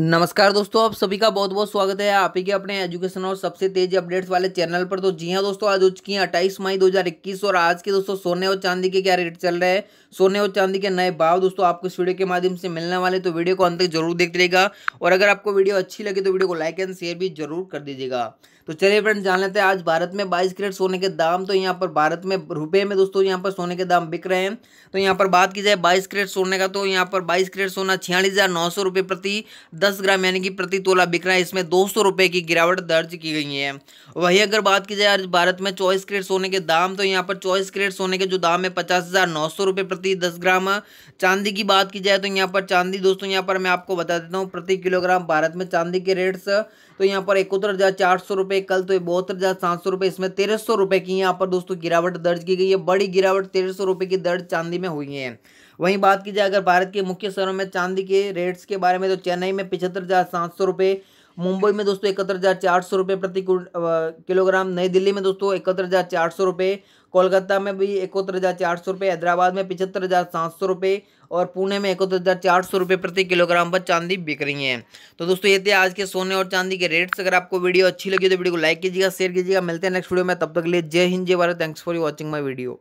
नमस्कार दोस्तों आप सभी का बहुत बहुत स्वागत है आप ही के अपने एजुकेशन और सबसे तेज अपडेट्स वाले चैनल पर तो जी हाँ दोस्तों आज हो चुकी है अट्ठाईस मई 2021 और आज के दोस्तों सोने और चांदी के क्या रेट चल रहे हैं सोने और चांदी के नए भाव दोस्तों आपको इस वीडियो के माध्यम से मिलने वाले तो वीडियो को अंत तक जरूर देख लेगा और अगर आपको वीडियो अच्छी लगे तो वीडियो को लाइक एंड शेयर भी जरूर कर दीजिएगा तो चलिए फ्रेंड जान लेते हैं आज भारत में बाईस करेट सोने के दाम तो यहाँ पर भारत में रुपये में दोस्तों यहाँ पर सोने के दाम बिक रहे हैं तो यहाँ पर बात की जाए बाईस करेट सोने का तो यहाँ पर बाईस करेट सोना छियालीस हज़ार नौ प्रति दस ग्राम यानी कि प्रति तोला बिक रहा है इसमें दो सौ रुपये की गिरावट दर्ज की गई है वही अगर बात की जाए आज भारत में चॉइस क्रेट सोने के दाम तो यहाँ पर चॉइस क्रेट सोने के जो दाम है पचास हज़ार नौ सौ रुपये प्रति दस ग्राम चांदी की बात की जाए तो यहाँ पर चांदी दोस्तों यहाँ पर मैं आपको बता देता हूँ प्रति किलोग्राम भारत में चांदी के रेट्स तो यहाँ पर इकहत्तर हज़ार चार सौ रुपये कल तो बहत्तर हज़ार सात सौ रुपये इसमें तेरह सौ रुपये की यहाँ पर दोस्तों गिरावट दर्ज की गई है बड़ी गिरावट तेरह सौ रुपये की दर्ज चांदी में हुई है वहीं बात की जाए अगर भारत के मुख्य शहरों में चांदी के रेट्स के बारे में तो चेन्नई में पिछहत्तर हज़ार सात सौ रुपये मुंबई में दोस्तों इकहत्तर हज़ार चार सौ रुपये प्रति किलोग्राम नई दिल्ली में दोस्तों इकहत्तर हज़ार चार सौ रुपये कोलकाता में भी इकहत्तर हज़ार चार सौ रुपये हैदराबाद में पिछहत्तर हज़ार सात सौ रुपये और पुणे में इकहत्तर हज़ार चार सौ रुपये प्रति किलोग्राम पर चांदी बिक रही है तो दोस्तों ये थे आज के सोने और चांदी के रेट्स अगर आपको वीडियो अच्छी लगी तो वीडियो को लाइक कीजिएगा शेयर कीजिएगा मिलते हैं नेक्स्ट वीडियो में तब तक लिए जय हिंद जय Bharat thanks for watching my video